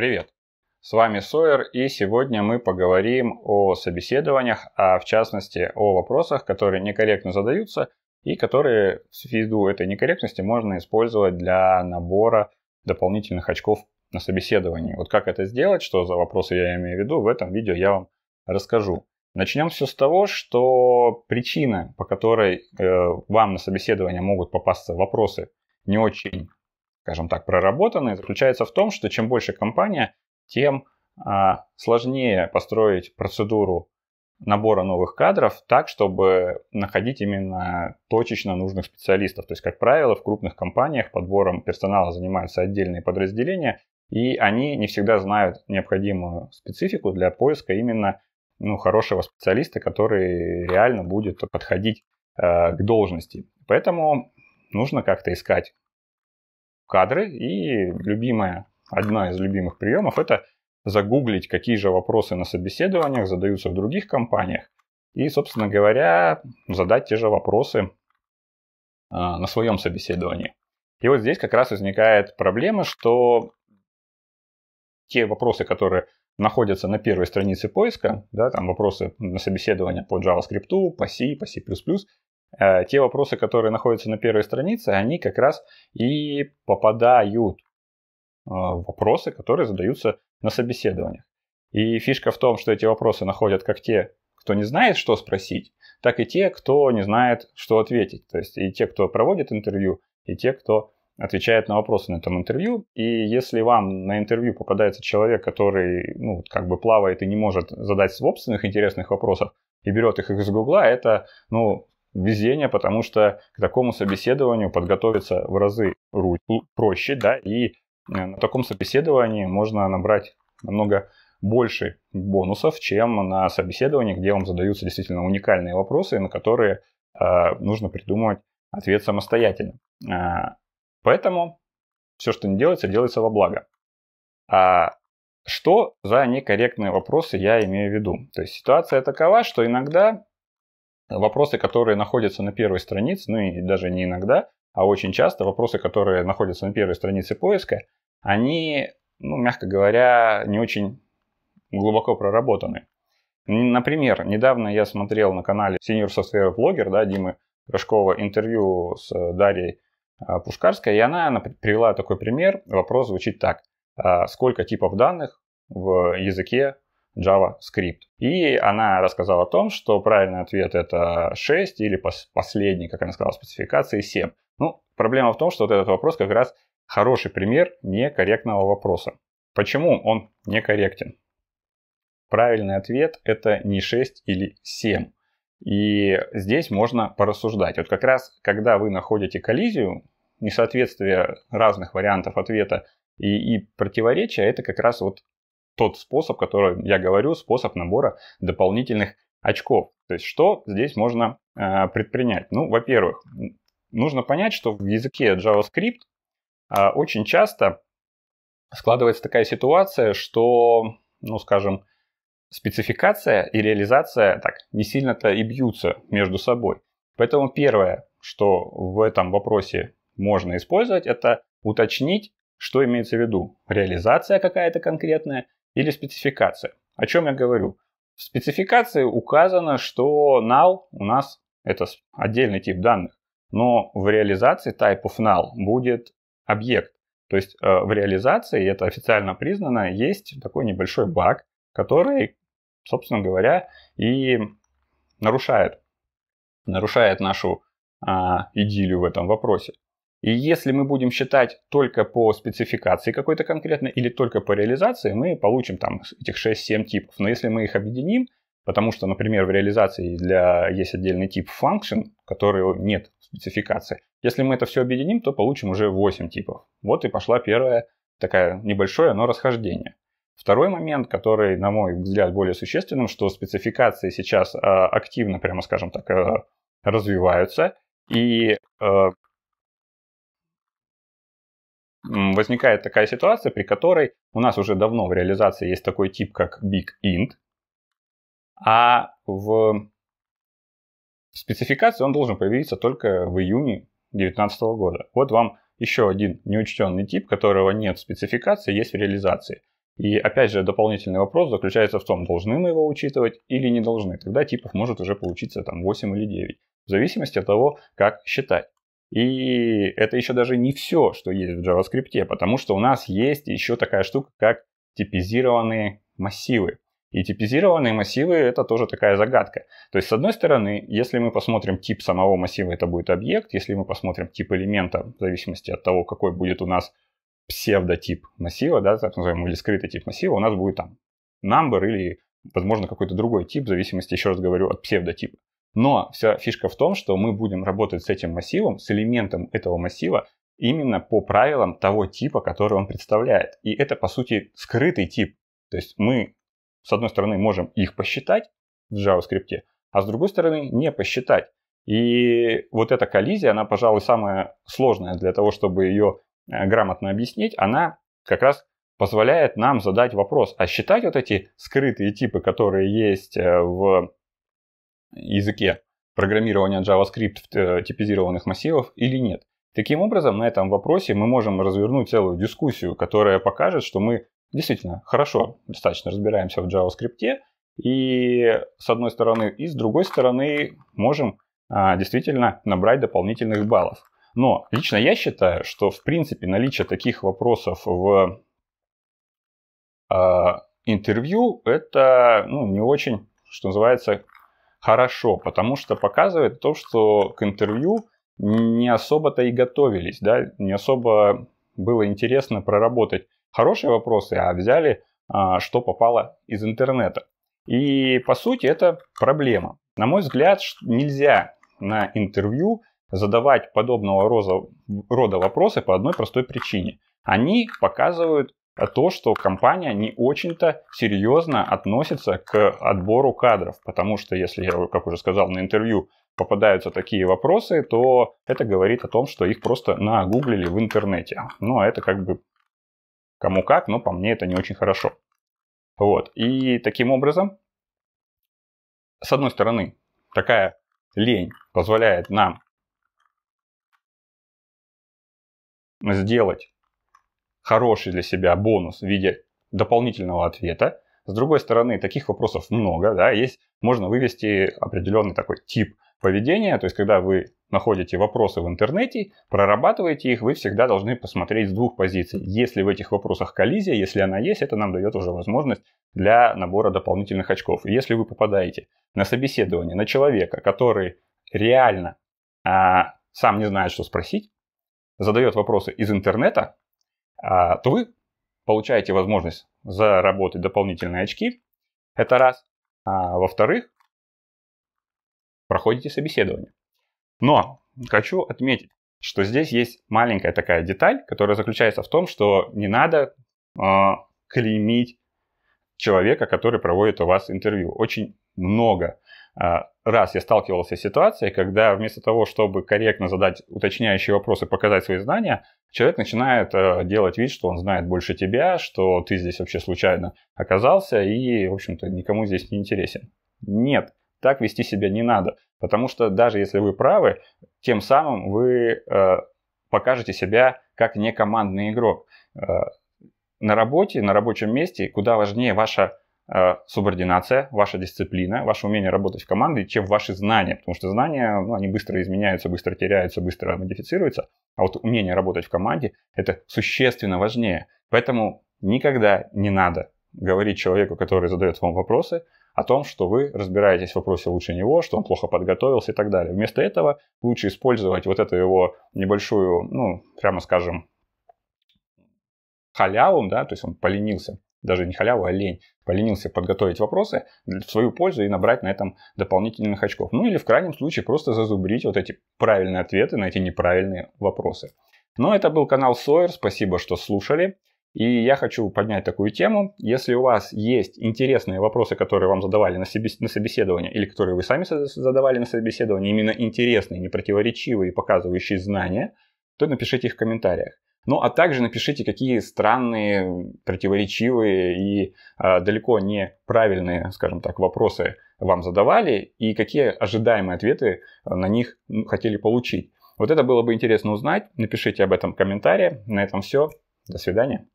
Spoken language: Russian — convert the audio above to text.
Привет! С вами Сойер, и сегодня мы поговорим о собеседованиях, а в частности о вопросах, которые некорректно задаются и которые в ввиду этой некорректности можно использовать для набора дополнительных очков на собеседовании. Вот как это сделать, что за вопросы я имею в виду, в этом видео я вам расскажу. Начнем все с того, что причина, по которой э, вам на собеседование могут попасться вопросы не очень скажем так, проработаны, заключается в том, что чем больше компания, тем а, сложнее построить процедуру набора новых кадров так, чтобы находить именно точечно нужных специалистов. То есть, как правило, в крупных компаниях подбором персонала занимаются отдельные подразделения, и они не всегда знают необходимую специфику для поиска именно ну, хорошего специалиста, который реально будет подходить э, к должности. Поэтому нужно как-то искать кадры. И любимая, одна из любимых приемов – это загуглить, какие же вопросы на собеседованиях задаются в других компаниях. И, собственно говоря, задать те же вопросы а, на своем собеседовании. И вот здесь как раз возникает проблема, что те вопросы, которые находятся на первой странице поиска, да, там вопросы на собеседование по JavaScript, по C, по C++, Э, те вопросы, которые находятся на первой странице, они как раз и попадают э, в вопросы, которые задаются на собеседованиях. И фишка в том, что эти вопросы находят как те, кто не знает, что спросить, так и те, кто не знает, что ответить. То есть и те, кто проводит интервью, и те, кто отвечает на вопросы на этом интервью. И если вам на интервью попадается человек, который ну, как бы плавает и не может задать собственных интересных вопросов и берет их из Гугла, это ну, везение, потому что к такому собеседованию подготовиться в разы проще, да, и э, на таком собеседовании можно набрать намного больше бонусов, чем на собеседовании, где вам задаются действительно уникальные вопросы, на которые э, нужно придумывать ответ самостоятельно. Э, поэтому все, что не делается, делается во благо. А что за некорректные вопросы я имею в виду? То есть ситуация такова, что иногда вопросы, которые находятся на первой странице, ну и даже не иногда, а очень часто вопросы, которые находятся на первой странице поиска, они, ну, мягко говоря, не очень глубоко проработаны. Например, недавно я смотрел на канале Senior Software Blogger, да, Димы Рожкова, интервью с э, Дарьей э, Пушкарской, и она, она привела такой пример. Вопрос звучит так. А сколько типов данных в языке JavaScript. И она рассказала о том, что правильный ответ это 6 или пос- последний, как она сказала, спецификации 7. Ну, проблема в том, что вот этот вопрос как раз хороший пример некорректного вопроса. Почему он некорректен? Правильный ответ это не 6 или 7. И здесь можно порассуждать. Вот как раз, когда вы находите коллизию, несоответствие разных вариантов ответа и, и противоречия, это как раз вот тот способ, который я говорю, способ набора дополнительных очков. То есть что здесь можно э, предпринять? Ну, во-первых, нужно понять, что в языке JavaScript э, очень часто складывается такая ситуация, что, ну, скажем, спецификация и реализация так не сильно-то и бьются между собой. Поэтому первое, что в этом вопросе можно использовать, это уточнить, что имеется в виду. Реализация какая-то конкретная или спецификация. О чем я говорю? В спецификации указано, что null у нас это отдельный тип данных, но в реализации type of null будет объект. То есть э, в реализации, это официально признано, есть такой небольшой баг, который, собственно говоря, и нарушает, нарушает нашу а, идилию в этом вопросе. И если мы будем считать только по спецификации какой-то конкретно или только по реализации, мы получим там этих 6-7 типов. Но если мы их объединим, потому что, например, в реализации для есть отдельный тип function, которого нет в спецификации, если мы это все объединим, то получим уже 8 типов. Вот и пошла первая такая небольшое, но расхождение. Второй момент, который, на мой взгляд, более существенным, что спецификации сейчас а, активно, прямо скажем так, а, развиваются, и а, возникает такая ситуация, при которой у нас уже давно в реализации есть такой тип, как big int, а в спецификации он должен появиться только в июне 2019 года. Вот вам еще один неучтенный тип, которого нет в спецификации, есть в реализации. И опять же, дополнительный вопрос заключается в том, должны мы его учитывать или не должны. Тогда типов может уже получиться там 8 или 9, в зависимости от того, как считать. И это еще даже не все, что есть в JavaScript, потому что у нас есть еще такая штука, как типизированные массивы. И типизированные массивы это тоже такая загадка. То есть, с одной стороны, если мы посмотрим тип самого массива, это будет объект. Если мы посмотрим тип элемента, в зависимости от того, какой будет у нас псевдотип массива, да, так называемый, или скрытый тип массива, у нас будет там number или, возможно, какой-то другой тип, в зависимости, еще раз говорю, от псевдотипа. Но вся фишка в том, что мы будем работать с этим массивом, с элементом этого массива, именно по правилам того типа, который он представляет. И это, по сути, скрытый тип. То есть мы, с одной стороны, можем их посчитать в JavaScript, а с другой стороны, не посчитать. И вот эта коллизия, она, пожалуй, самая сложная для того, чтобы ее э, грамотно объяснить. Она как раз позволяет нам задать вопрос, а считать вот эти скрытые типы, которые есть э, в языке программирования JavaScript э, типизированных массивов или нет. Таким образом, на этом вопросе мы можем развернуть целую дискуссию, которая покажет, что мы действительно хорошо достаточно разбираемся в JavaScript, и с одной стороны, и с другой стороны можем а, действительно набрать дополнительных баллов. Но лично я считаю, что в принципе наличие таких вопросов в а, интервью это ну, не очень, что называется, хорошо, потому что показывает то, что к интервью не особо-то и готовились, да, не особо было интересно проработать хорошие вопросы, а взяли, а, что попало из интернета. И по сути это проблема. На мой взгляд, нельзя на интервью задавать подобного рода, вопросы по одной простой причине. Они показывают то, что компания не очень-то серьезно относится к отбору кадров, потому что, если я, как уже сказал на интервью, попадаются такие вопросы, то это говорит о том, что их просто нагуглили в интернете. Ну, а это как бы кому как, но по мне это не очень хорошо. Вот. И таким образом, с одной стороны, такая лень позволяет нам сделать хороший для себя бонус в виде дополнительного ответа. С другой стороны, таких вопросов много, да, есть, можно вывести определенный такой тип поведения, то есть когда вы находите вопросы в интернете, прорабатываете их, вы всегда должны посмотреть с двух позиций. Если в этих вопросах коллизия, если она есть, это нам дает уже возможность для набора дополнительных очков. И если вы попадаете на собеседование на человека, который реально а, сам не знает, что спросить, задает вопросы из интернета, а, то вы получаете возможность заработать дополнительные очки. Это раз. А во-вторых, проходите собеседование. Но хочу отметить, что здесь есть маленькая такая деталь, которая заключается в том, что не надо э, клеймить человека, который проводит у вас интервью. Очень много а, раз я сталкивался с ситуацией, когда вместо того, чтобы корректно задать уточняющие вопросы, показать свои знания, человек начинает э, делать вид, что он знает больше тебя, что ты здесь вообще случайно оказался и, в общем-то, никому здесь не интересен. Нет, так вести себя не надо, потому что даже если вы правы, тем самым вы э, покажете себя как некомандный игрок. Э, на работе, на рабочем месте куда важнее ваша Э, субординация, ваша дисциплина, ваше умение работать в команде, чем ваши знания. Потому что знания, ну, они быстро изменяются, быстро теряются, быстро модифицируются. А вот умение работать в команде – это существенно важнее. Поэтому никогда не надо говорить человеку, который задает вам вопросы, о том, что вы разбираетесь в вопросе лучше него, что он плохо подготовился и так далее. Вместо этого лучше использовать вот эту его небольшую, ну, прямо скажем, халяву, да, то есть он поленился, даже не халяву, а лень, поленился подготовить вопросы в свою пользу и набрать на этом дополнительных очков. Ну или в крайнем случае просто зазубрить вот эти правильные ответы на эти неправильные вопросы. Но это был канал Сойер, спасибо, что слушали. И я хочу поднять такую тему. Если у вас есть интересные вопросы, которые вам задавали на, собес... на собеседование, или которые вы сами задавали на собеседование, именно интересные, непротиворечивые, показывающие знания, то напишите их в комментариях. Ну а также напишите, какие странные, противоречивые и э, далеко не правильные, скажем так, вопросы вам задавали и какие ожидаемые ответы на них хотели получить. Вот это было бы интересно узнать. Напишите об этом в комментарии. На этом все. До свидания.